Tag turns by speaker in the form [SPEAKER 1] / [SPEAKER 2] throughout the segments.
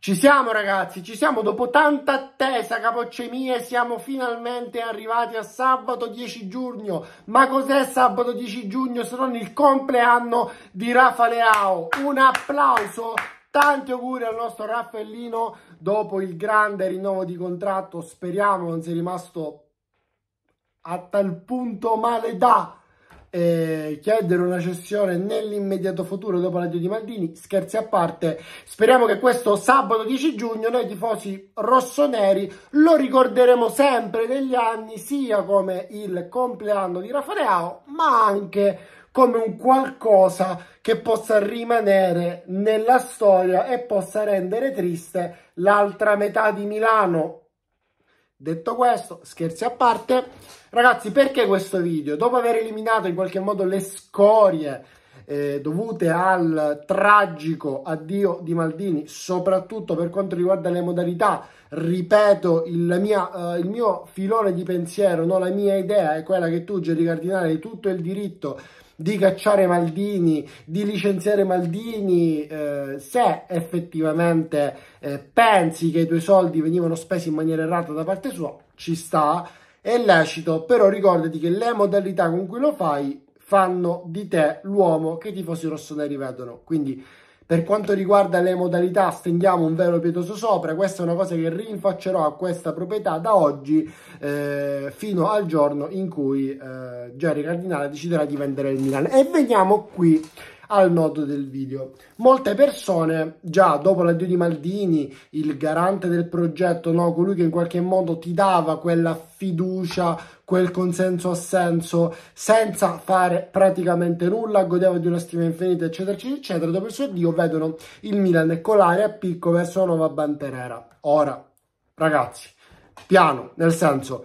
[SPEAKER 1] Ci siamo ragazzi, ci siamo dopo tanta attesa, capocce mie, siamo finalmente arrivati a sabato 10 giugno. Ma cos'è sabato 10 giugno se non il compleanno di Rafa Leao? Un applauso tanti auguri al nostro Raffaellino dopo il grande rinnovo di contratto speriamo non sia rimasto a tal punto male da eh, chiedere una cessione nell'immediato futuro dopo l'addio di Maldini, scherzi a parte, speriamo che questo sabato 10 giugno noi tifosi rossoneri lo ricorderemo sempre negli anni sia come il compleanno di Raffaeleao ma anche come un qualcosa che possa rimanere nella storia e possa rendere triste l'altra metà di Milano Detto questo, scherzi a parte, ragazzi perché questo video? Dopo aver eliminato in qualche modo le scorie eh, dovute al tragico addio di Maldini, soprattutto per quanto riguarda le modalità, ripeto, il, mia, eh, il mio filone di pensiero, no? la mia idea è quella che tu, Geri Cardinale, hai tutto il diritto di cacciare Maldini, di licenziare Maldini, eh, se effettivamente eh, pensi che i tuoi soldi venivano spesi in maniera errata da parte sua, ci sta, è lecito, però ricordati che le modalità con cui lo fai fanno di te l'uomo che i tifosi rossoneri vedono, quindi per quanto riguarda le modalità, stendiamo un velo pietoso sopra. Questa è una cosa che rinfaccerò a questa proprietà da oggi eh, fino al giorno in cui eh, Jerry Cardinale deciderà di vendere il Milan. E veniamo qui al nodo del video. Molte persone, già dopo l'addio di Maldini, il garante del progetto, no? colui che in qualche modo ti dava quella fiducia, quel consenso assenso, senza fare praticamente nulla, godeva di una stima infinita, eccetera, eccetera, eccetera, dopo il suo addio vedono il Milan colare a picco verso la nuova Banterera. Ora, ragazzi, piano, nel senso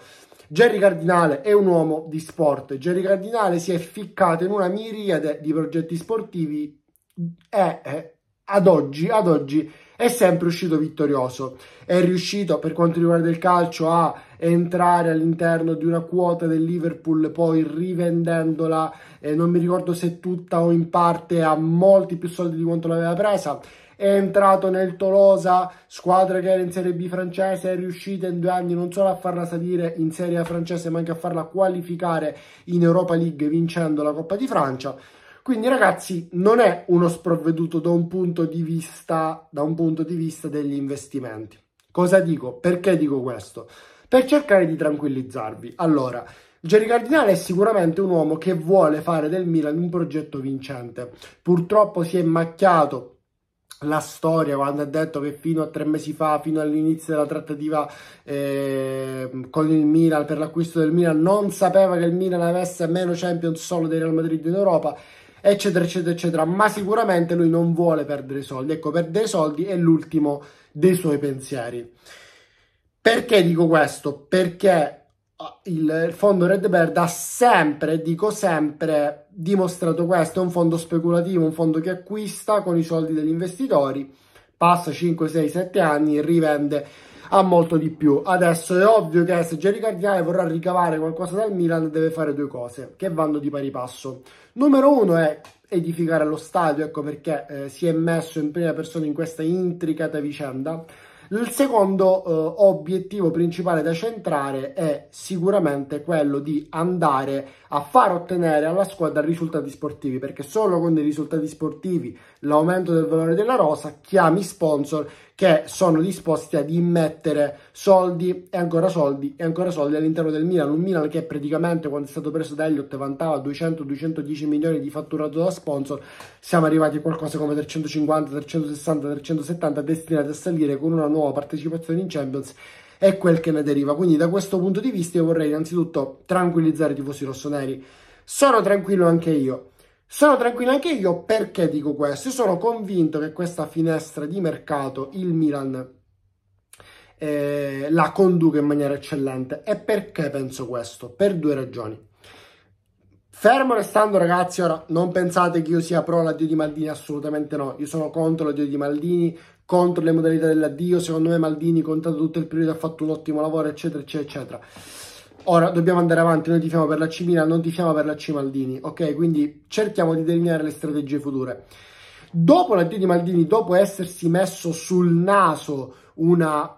[SPEAKER 1] Gerry Cardinale è un uomo di sport. Gerry Cardinale si è ficcato in una miriade di progetti sportivi e eh, ad oggi, ad oggi è sempre uscito vittorioso. È riuscito, per quanto riguarda il calcio, a entrare all'interno di una quota del Liverpool, poi rivendendola, eh, non mi ricordo se tutta o in parte, a molti più soldi di quanto l'aveva presa è entrato nel Tolosa, squadra che era in Serie B francese, è riuscita in due anni non solo a farla salire in Serie A francese, ma anche a farla qualificare in Europa League vincendo la Coppa di Francia. Quindi ragazzi non è uno sprovveduto da un punto di vista, punto di vista degli investimenti. Cosa dico? Perché dico questo? Per cercare di tranquillizzarvi. Allora, Jerry Cardinale è sicuramente un uomo che vuole fare del Milan un progetto vincente. Purtroppo si è macchiato la storia quando ha detto che fino a tre mesi fa, fino all'inizio della trattativa eh, con il Milan per l'acquisto del Milan, non sapeva che il Milan avesse meno Champions solo del Real Madrid in Europa, eccetera, eccetera, eccetera. Ma sicuramente lui non vuole perdere soldi. Ecco, perdere soldi è l'ultimo dei suoi pensieri. Perché dico questo? Perché Ah, il fondo Red Bird ha sempre, dico sempre, dimostrato questo, è un fondo speculativo, un fondo che acquista con i soldi degli investitori, passa 5, 6, 7 anni e rivende a molto di più. Adesso è ovvio che se Jerry Cardinale vorrà ricavare qualcosa dal Milan deve fare due cose che vanno di pari passo. Numero uno è edificare lo stadio, ecco perché eh, si è messo in prima persona in questa intricata vicenda il secondo eh, obiettivo principale da centrare è sicuramente quello di andare a far ottenere alla squadra risultati sportivi, perché solo con dei risultati sportivi l'aumento del valore della rosa chiami sponsor che sono disposti ad immettere soldi e ancora soldi e ancora soldi all'interno del Milan, un Milan che praticamente quando è stato preso da Elliott vantava 200-210 milioni di fatturato da sponsor, siamo arrivati a qualcosa come 350, 360, 370 destinati a salire con una nuova partecipazione in Champions e quel che ne deriva. Quindi da questo punto di vista io vorrei innanzitutto tranquillizzare i tifosi rossoneri. Sono tranquillo anche io sono tranquillo anche io perché dico questo. Io sono convinto che questa finestra di mercato il Milan eh, la conduca in maniera eccellente. E perché penso questo? Per due ragioni. Fermo restando ragazzi, ora non pensate che io sia pro l'addio di Maldini, assolutamente no. Io sono contro l'addio di Maldini, contro le modalità dell'addio. Secondo me Maldini, contato tutto il periodo, ha fatto un ottimo lavoro, eccetera, eccetera, eccetera. Ora dobbiamo andare avanti, noi tifiamo per la C Milan, non tifiamo per la C Maldini, ok? Quindi cerchiamo di delineare le strategie future. Dopo l'addio di Maldini, dopo essersi messo sul naso una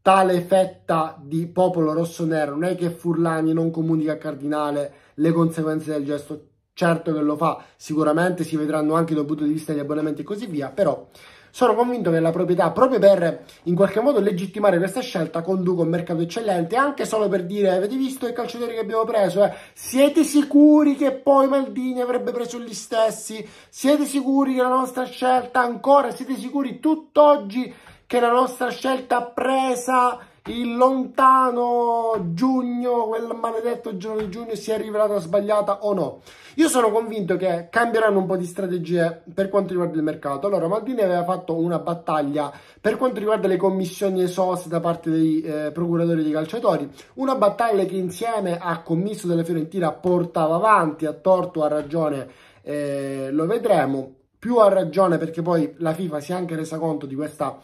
[SPEAKER 1] tale fetta di popolo rosso-nero, non è che Furlani non comunica a Cardinale le conseguenze del gesto, certo che lo fa, sicuramente si vedranno anche dal punto di vista degli abbonamenti e così via, però sono convinto che la proprietà, proprio per in qualche modo legittimare questa scelta, conduca un mercato eccellente, anche solo per dire, avete visto i calciatori che abbiamo preso? Eh? Siete sicuri che poi Maldini avrebbe preso gli stessi? Siete sicuri che la nostra scelta ancora? Siete sicuri tutt'oggi che la nostra scelta presa il lontano giugno, quel maledetto giorno di giugno si è rivelata sbagliata o no. Io sono convinto che cambieranno un po' di strategie per quanto riguarda il mercato. Allora, Maldini aveva fatto una battaglia per quanto riguarda le commissioni esose da parte dei eh, procuratori dei calciatori, una battaglia che insieme a Commisso della Fiorentina portava avanti, a torto, a ragione, eh, lo vedremo, più a ragione perché poi la FIFA si è anche resa conto di questa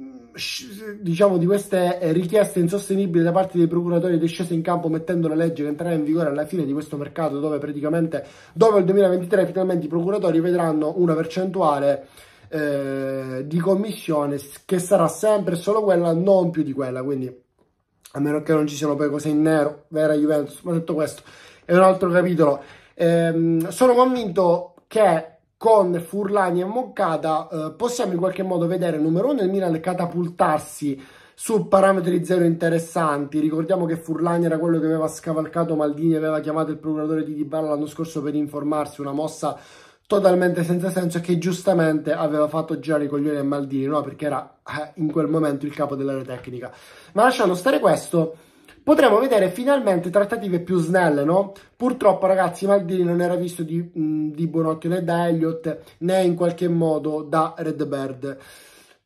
[SPEAKER 1] Mm, diciamo di queste eh, richieste insostenibili da parte dei procuratori ed è sceso in campo mettendo la legge che entrerà in vigore alla fine di questo mercato dove praticamente dopo il 2023 finalmente i procuratori vedranno una percentuale eh, di commissione che sarà sempre solo quella non più di quella quindi a meno che non ci siano poi cose in nero vera Juventus ma detto questo è un altro capitolo ehm, sono convinto che con Furlani e Moncada eh, possiamo in qualche modo vedere numero uno il Milan catapultarsi su parametri zero interessanti ricordiamo che Furlani era quello che aveva scavalcato Maldini aveva chiamato il procuratore di Dybala l'anno scorso per informarsi una mossa totalmente senza senso che giustamente aveva fatto girare i coglioni a Maldini no? perché era eh, in quel momento il capo dell'area tecnica ma lasciando stare questo potremo vedere finalmente trattative più snelle, no? Purtroppo, ragazzi, Maldini non era visto di, di buon occhio né da Elliott né in qualche modo da Red Bird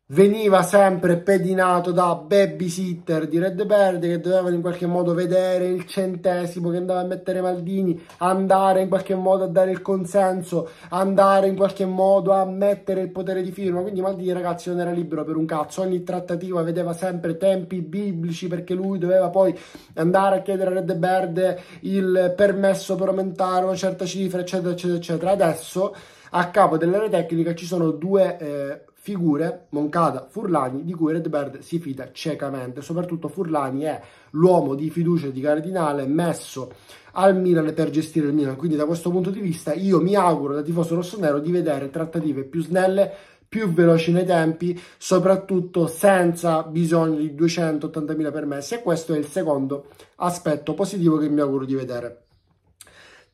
[SPEAKER 1] veniva sempre pedinato da babysitter di Red Bird che dovevano in qualche modo vedere il centesimo che andava a mettere Maldini, andare in qualche modo a dare il consenso, andare in qualche modo a mettere il potere di firma. Quindi Maldini ragazzi non era libero per un cazzo, ogni trattativa vedeva sempre tempi biblici perché lui doveva poi andare a chiedere a Red Bird il permesso per aumentare una certa cifra, eccetera, eccetera, eccetera. Adesso a capo dell'area tecnica ci sono due eh, figure, Moncada, Furlani, di cui Red Bird si fida ciecamente. Soprattutto Furlani è l'uomo di fiducia di Cardinale messo al Milan per gestire il Milan. Quindi da questo punto di vista io mi auguro da tifoso rossonero di vedere trattative più snelle, più veloci nei tempi, soprattutto senza bisogno di 280.000 permessi e questo è il secondo aspetto positivo che mi auguro di vedere.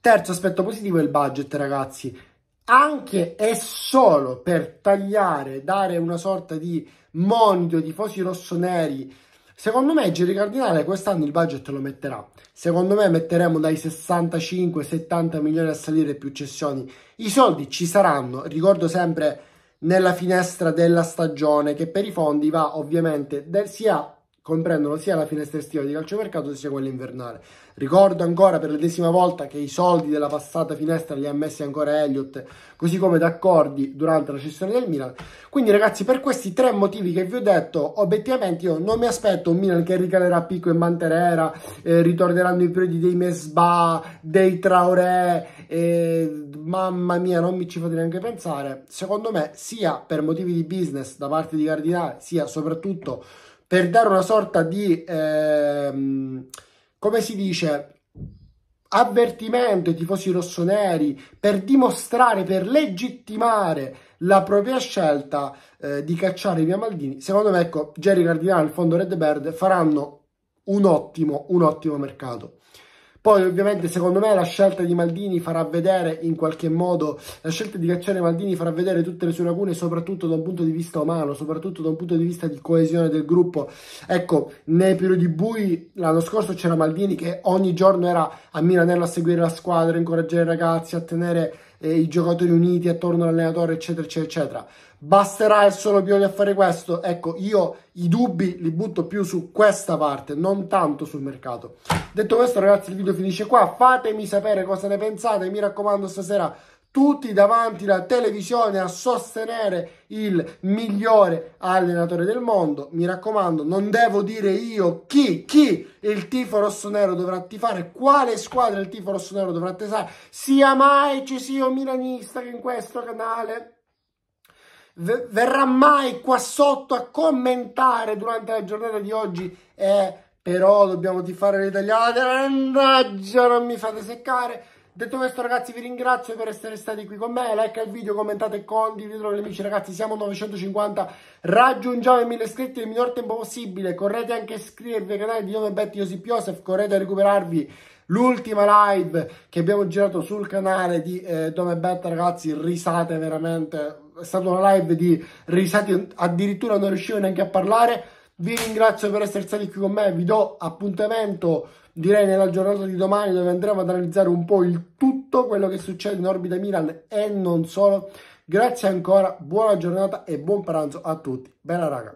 [SPEAKER 1] Terzo aspetto positivo è il budget, ragazzi anche e solo per tagliare, dare una sorta di monito di tifosi rossoneri. Secondo me Giri Cardinale quest'anno il budget lo metterà. Secondo me metteremo dai 65-70 milioni a salire più cessioni. I soldi ci saranno, ricordo sempre nella finestra della stagione che per i fondi va ovviamente del, sia comprendono sia la finestra estiva di calciomercato sia quella invernale. Ricordo ancora per l'ennesima volta che i soldi della passata finestra li ha messi ancora Elliott, così come d'accordi durante la cessione del Milan. Quindi ragazzi, per questi tre motivi che vi ho detto, obiettivamente io non mi aspetto un Milan che ricalerà a picco in manterera, eh, ritorneranno i periodi dei Mesba, dei Traoré, eh, mamma mia, non mi ci fate neanche pensare. Secondo me, sia per motivi di business da parte di Cardinale, sia soprattutto per dare una sorta di, ehm, come si dice, avvertimento ai tifosi rossoneri per dimostrare, per legittimare la propria scelta eh, di cacciare via Maldini, secondo me ecco, Jerry Cardinale e il fondo Red Bird faranno un ottimo, un ottimo mercato. Poi ovviamente secondo me la scelta di Maldini farà vedere in qualche modo, la scelta di cacciare Maldini farà vedere tutte le sue lacune soprattutto da un punto di vista umano, soprattutto da un punto di vista di coesione del gruppo. Ecco, nei periodi bui l'anno scorso c'era Maldini che ogni giorno era a Milanello a seguire la squadra, a incoraggiare i ragazzi, a tenere eh, i giocatori uniti attorno all'allenatore, eccetera, eccetera, eccetera. Basterà il solo Pioli a fare questo? Ecco, io i dubbi li butto più su questa parte, non tanto sul mercato. Detto questo, ragazzi, il video finisce qua. Fatemi sapere cosa ne pensate. Mi raccomando, stasera tutti davanti alla televisione a sostenere il migliore allenatore del mondo. Mi raccomando, non devo dire io chi, chi il tifo rossonero dovrà tifare, quale squadra il tifo rossonero dovrà tesare, sia mai ci sia un milanista che in questo canale verrà mai qua sotto a commentare durante la giornata di oggi e... Eh, però dobbiamo tifare l'italiano mannaggia non mi fate seccare Detto questo ragazzi vi ringrazio per essere stati qui con me, like al video, commentate e condividetelo con gli amici ragazzi, siamo 950, raggiungiamo i 1000 iscritti nel minor tempo possibile, correte anche a iscrivervi al canale di Nome Betty Josip Josef, correte a recuperarvi l'ultima live che abbiamo girato sul canale di eh, Dome Betta ragazzi, risate veramente, è stata una live di risate, addirittura non riuscivo neanche a parlare, vi ringrazio per essere stati qui con me, vi do appuntamento direi nella giornata di domani dove andremo ad analizzare un po' il tutto quello che succede in orbita Milan e non solo. Grazie ancora, buona giornata e buon pranzo a tutti. Bella raga.